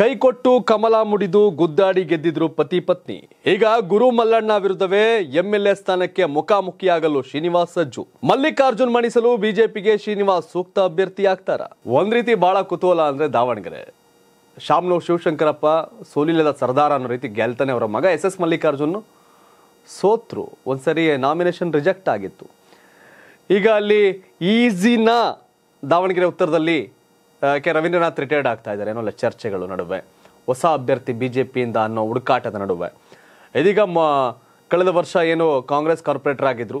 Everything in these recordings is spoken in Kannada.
ಕೈಕೊಟ್ಟು ಕಮಲ ಮುಡಿದು ಗುದ್ದಾಡಿ ಗೆದ್ದಿದ್ರು ಪತಿ ಪತ್ನಿ ಈಗ ಗುರು ಮಲ್ಲಣ್ಣ ವಿರುದ್ಧವೇ ಎಂಎಲ್ಎ ಸ್ಥಾನಕ್ಕೆ ಮುಖಾಮುಖಿಯಾಗಲು ಶ್ರೀನಿವಾಸ್ ಸಜ್ಜು ಮಲ್ಲಿಕಾರ್ಜುನ್ ಮಣಿಸಲು ಬಿಜೆಪಿಗೆ ಶ್ರೀನಿವಾಸ್ ಸೂಕ್ತ ಅಭ್ಯರ್ಥಿ ಆಗ್ತಾರ ಒಂದ್ ರೀತಿ ಬಹಳ ಕುತೂಹಲ ಅಂದ್ರೆ ದಾವಣಗೆರೆ ಶಾಮ್ನೂರ್ ಶಿವಶಂಕರಪ್ಪ ಸೋಲಿಲ್ಲದ ಸರ್ದಾರ್ ಅನ್ನೋ ರೀತಿ ಗೆಲ್ತಾನೆ ಅವರ ಮಗ ಎಸ್ ಎಸ್ ಮಲ್ಲಿಕಾರ್ಜುನ್ ಸೋತ್ರು ಒಂದ್ಸರಿ ನಾಮಿನೇಷನ್ ರಿಜೆಕ್ಟ್ ಆಗಿತ್ತು ಈಗ ಅಲ್ಲಿ ಈಜಿನ ದಾವಣಗೆರೆ ಉತ್ತರದಲ್ಲಿ ಕೆ ರವೀಂದ್ರನಾಥ್ ರಿಟೈರ್ಡ್ ಆಗ್ತಾ ಇದ್ದಾರೆ ಏನೋ ಚರ್ಚೆಗಳು ನಡುವೆ ಹೊಸ ಅಭ್ಯರ್ಥಿ ಬಿ ಜೆ ಪಿಯಿಂದ ಅನ್ನೋ ಹುಡುಕಾಟದ ನಡುವೆ ಇದೀಗ ಮ ಕಳೆದ ವರ್ಷ ಏನು ಕಾಂಗ್ರೆಸ್ ಕಾರ್ಪೊರೇಟರ್ ಆಗಿದ್ದರು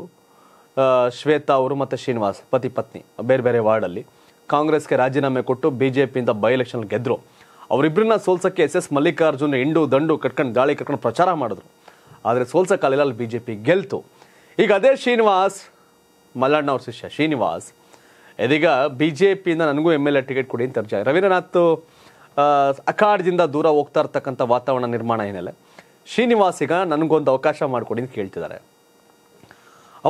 ಶ್ವೇತಾ ಅವರು ಮತ್ತು ಶ್ರೀನಿವಾಸ್ ಪತಿ ಪತ್ನಿ ಬೇರೆ ಬೇರೆ ವಾರ್ಡಲ್ಲಿ ಕಾಂಗ್ರೆಸ್ಗೆ ರಾಜೀನಾಮೆ ಕೊಟ್ಟು ಬಿ ಜೆ ಪಿಯಿಂದ ಬೈ ಎಲೆಕ್ಷನ್ ಗೆದ್ದರು ಅವರಿಬ್ಬರನ್ನ ಸೋಲ್ಸೋಕ್ಕೆ ಎಸ್ ಎಸ್ ಮಲ್ಲಿಕಾರ್ಜುನ್ ಹಿಂಡು ದಂಡು ಕಟ್ಕೊಂಡು ದಾಳಿ ಕಟ್ಕೊಂಡು ಪ್ರಚಾರ ಮಾಡಿದ್ರು ಆದರೆ ಸೋಲ್ಸೋ ಕಾಲಿಲ್ಲ ಅಲ್ಲಿ ಬಿ ಜೆ ಪಿ ಗೆಲ್ತು ಈಗ ಅದೇ ಶ್ರೀನಿವಾಸ್ ಮಲ್ಲಣ್ಣ ಶಿಷ್ಯ ಶ್ರೀನಿವಾಸ್ ಇದೀಗ ಬಿ ಜೆ ಪಿಯಿಂದ ನನಗೂ ಎಮ್ ಎಲ್ ಎ ಟಿಕೆಟ್ ಕೊಡಿ ಅಂತ ಅರ್ಜಿ ರವೀಂದ್ರನಾಥ್ ಅಖಾಡದಿಂದ ದೂರ ಹೋಗ್ತಾ ಇರ್ತಕ್ಕಂಥ ವಾತಾವರಣ ನಿರ್ಮಾಣ ಹಿನ್ನೆಲೆ ಶ್ರೀನಿವಾಸಿಗ ನನಗೊಂದು ಅವಕಾಶ ಮಾಡಿಕೊಡಿ ಅಂತ ಕೇಳ್ತಿದ್ದಾರೆ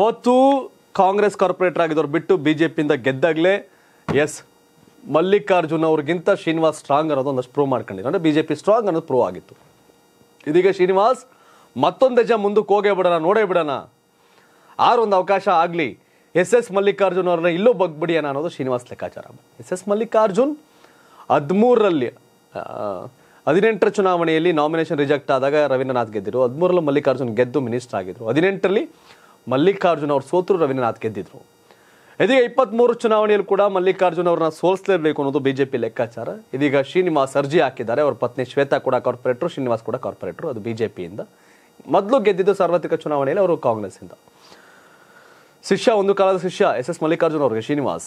ಅವತ್ತು ಕಾಂಗ್ರೆಸ್ ಕಾರ್ಪೊರೇಟರ್ ಆಗಿದ್ದವ್ರು ಬಿಟ್ಟು ಬಿ ಜೆ ಪಿಯಿಂದ ಗೆದ್ದಾಗಲೇ ಎಸ್ ಮಲ್ಲಿಕಾರ್ಜುನ್ ಅವ್ರಿಗಿಂತ ಶ್ರೀನಿವಾಸ್ ಸ್ಟ್ರಾಂಗ್ ಅನ್ನೋದು ಒಂದಷ್ಟು ಪ್ರೂವ್ ಮಾಡ್ಕೊಂಡಿದ್ರು ಅಂದರೆ ಬಿ ಜೆ ಪಿ ಸ್ಟ್ರಾಂಗ್ ಅನ್ನೋದು ಪ್ರೂವ್ ಆಗಿತ್ತು ಇದೀಗ ಶ್ರೀನಿವಾಸ್ ಮತ್ತೊಂದು ಹೆಜ್ಜೆ ಮುಂದಕ್ಕೆ ಹೋಗೇ ಬಿಡೋಣ ನೋಡೇ ಬಿಡೋಣ ಆರೊಂದು ಅವಕಾಶ ಆಗಲಿ ಎಸ್ ಎಸ್ ಮಲ್ಲಿಕಾರ್ಜುನ್ ಅವ್ರನ್ನ ಇಲ್ಲೂ ಬಗ್ಬಿಡಿಯೋಣ ಅನ್ನೋದು ಶ್ರೀನಿವಾಸ್ ಲೆಕ್ಕಾಚಾರ ಎಸ್ ಎಸ್ ಮಲ್ಲಿಕಾರ್ಜುನ್ ಹದಿಮೂರರಲ್ಲಿ ಹದಿನೆಂಟರ ಚುನಾವಣೆಯಲ್ಲಿ ನಾಮಿನೇಷನ್ ರಿಜೆಕ್ಟ್ ಆದಾಗ ರವೀಂದ್ರನಾಥ್ ಗೆದ್ದರು ಹದಿಮೂರಲ್ಲಿ ಮಲ್ಲಿಕಾರ್ಜುನ್ ಗೆದ್ದು ಮಿನಿಸ್ಟರ್ ಆಗಿದ್ದರು ಹದಿನೆಂಟರಲ್ಲಿ ಮಲ್ಲಿಕಾರ್ಜುನ್ ಅವ್ರು ಸೋತರು ರವೀಂದ್ರನಾಥ್ ಗೆದ್ದಿದ್ರು ಇದೀಗ ಇಪ್ಪತ್ತ್ಮೂರು ಚುನಾವಣೆಯಲ್ಲಿ ಕೂಡ ಮಲ್ಲಿಕಾರ್ಜುನ್ ಅವ್ರನ್ನ ಸೋಲಿಸಲೇಬೇಕು ಅನ್ನೋದು ಬಿಜೆಪಿ ಲೆಕ್ಕಾಚಾರ ಇದೀಗ ಶ್ರೀನಿವಾಸ್ ಅರ್ಜಿ ಹಾಕಿದ್ದಾರೆ ಅವ್ರ ಪತ್ನಿ ಶ್ವೇತಾ ಕೂಡ ಕಾರ್ಪೊರೇಟ್ರು ಶ್ರೀನಿವಾಸ್ ಕೂಡ ಕಾರ್ಪೊರೇಟ್ರು ಅದು ಪಿಯಿಂದ ಮೊದಲು ಗೆದ್ದಿದ್ದು ಸಾರ್ವತ್ರಿಕ ಚುನಾವಣೆಯಲ್ಲಿ ಅವರು ಕಾಂಗ್ರೆಸ್ಸಿಂದ ಶಿಷ್ಯ ಒಂದು ಕಾಲದ ಶಿಷ್ಯ ಎಸ್ ಎಸ್ ಮಲ್ಲಿಕಾರ್ಜುನ್ ಅವ್ರಿಗೆ ಶ್ರೀನಿವಾಸ್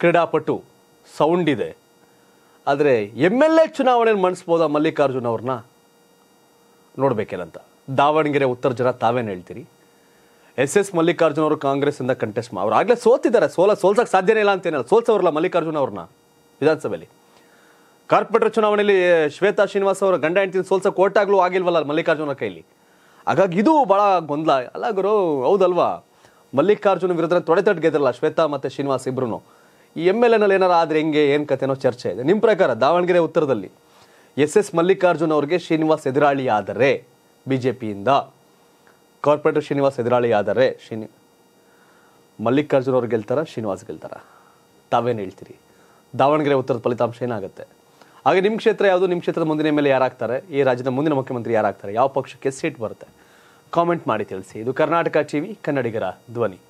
ಕ್ರೀಡಾಪಟು ಸೌಂಡ್ ಇದೆ ಆದರೆ ಎಮ್ ಎಲ್ ಎ ಚುನಾವಣೆಯಲ್ಲಿ ಮಣಿಸ್ಬೋದಾ ಮಲ್ಲಿಕಾರ್ಜುನ್ ಅವ್ರನ್ನ ನೋಡಬೇಕೇನಂತ ದಾವಣಗೆರೆ ಉತ್ತರ ಜನ ತಾವೇನು ಹೇಳ್ತೀರಿ ಎಸ್ ಎಸ್ ಮಲ್ಲಿಕಾರ್ಜುನ್ ಅವರು ಇಂದ ಕಂಟೆಸ್ಟ್ ಅವ್ರು ಆಗಲೇ ಸೋತಿದ್ದಾರೆ ಸೋಲ ಸೋಲ್ಸಕ್ಕೆ ಸಾಧ್ಯನೇ ಇಲ್ಲ ಅಂತೇನಲ್ಲ ಸೋಲ್ಸವ್ರಲ್ಲ ಮಲ್ಲಿಕಾರ್ಜುನ್ ಅವ್ರನ್ನ ವಿಧಾನಸಭೆಯಲ್ಲಿ ಕಾರ್ಪೊರೇಟರ್ ಚುನಾವಣೆಯಲ್ಲಿ ಶ್ವೇತಾ ಶ್ರೀನಿವಾಸ್ ಅವರ ಗಂಡ ಹೆಂಡತಿ ಸೋಲ್ಸಕ್ಕೆ ಓಟಾಗ್ಲೂ ಆಗಿಲ್ವಲ್ಲ ಮಲ್ಲಿಕಾರ್ಜುನ ಕೈಲಿ ಹಾಗಾಗಿ ಇದು ಭಾಳ ಗೊಂದಲ ಅಲ್ಲ ಗುರು ಹೌದಲ್ವಾ ಮಲ್ಲಿಕಾರ್ಜುನ ವಿರುದ್ಧ ತೊಡೆತಟ್ಟು ಗೆದ್ರಲ್ಲ ಶ್ವೇತಾ ಮತ್ತು ಶ್ರೀನಿವಾಸ್ ಇಬ್ರು ಈ ಎಮ್ ಎಲ್ ಎನಲ್ಲಿ ಏನಾರು ಆದರೆ ಹೆಂಗೆ ಏನು ಕಥೆನೋ ಚರ್ಚೆ ಇದೆ ನಿಮ್ಮ ಪ್ರಕಾರ ದಾವಣಗೆರೆ ಉತ್ತರದಲ್ಲಿ ಎಸ್ ಎಸ್ ಮಲ್ಲಿಕಾರ್ಜುನ್ ಅವ್ರಿಗೆ ಶ್ರೀನಿವಾಸ್ ಎದುರಾಳಿ ಆದರೆ ಬಿ ಜೆ ಪಿಯಿಂದ ಕಾರ್ಪೊರೇಟರ್ ಶ್ರೀನಿವಾಸ್ ಎದುರಾಳಿ ಆದರೆ ಶ್ರೀನಿ ಮಲ್ಲಿಕಾರ್ಜುನ್ ಅವ್ರು ಗೆಲ್ತಾರ ಶ್ರೀನಿವಾಸ್ ಗೆಲ್ತಾರ ತಾವೇನು ಹೇಳ್ತೀರಿ ದಾವಣಗೆರೆ ಉತ್ತರದ ಫಲಿತಾಂಶ ಏನಾಗುತ್ತೆ ಹಾಗೆ ನಿಮ್ಮ ಕ್ಷೇತ್ರ ಯಾವುದು ನಿಮ್ಮ ಕ್ಷೇತ್ರದ ಮುಂದಿನ ಮೇಲೆ ಯಾರಾಗ್ತಾರೆ ಈ ರಾಜ್ಯದ ಮುಂದಿನ ಮುಖ್ಯಮಂತ್ರಿ ಯಾರಾಗ್ತಾರೆ ಯಾವ ಪಕ್ಷಕ್ಕೆ ಸೀಟ್ ಬರುತ್ತೆ ಕಾಮೆಂಟ್ ಮಾಡಿ ತಿಳಿಸಿ ಇದು ಕರ್ನಾಟಕ ಟಿವಿ ಕನ್ನಡಿಗರ ಧ್ವನಿ